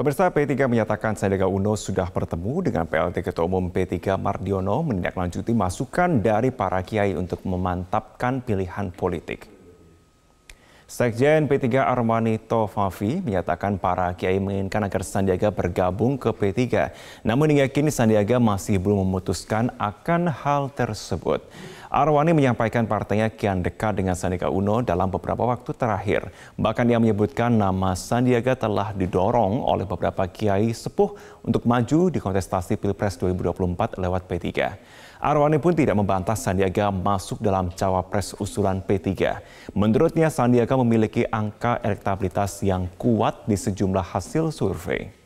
Pemirsa P3 menyatakan Sandiaga Uno sudah bertemu dengan PLT Ketua Umum P3 Mardiono menindaklanjuti masukan dari para kiai untuk memantapkan pilihan politik. Sekjen P3 Armani Tofafi menyatakan para kiai menginginkan agar Sandiaga bergabung ke P3. Namun hingga kini Sandiaga masih belum memutuskan akan hal tersebut. Arwani menyampaikan partainya kian dekat dengan Sandiaga Uno dalam beberapa waktu terakhir. Bahkan ia menyebutkan nama Sandiaga telah didorong oleh beberapa kiai sepuh untuk maju di kontestasi Pilpres 2024 lewat P3. Arwani pun tidak membantah Sandiaga masuk dalam cawapres usulan P3. Menurutnya Sandiaga memiliki angka elektabilitas yang kuat di sejumlah hasil survei.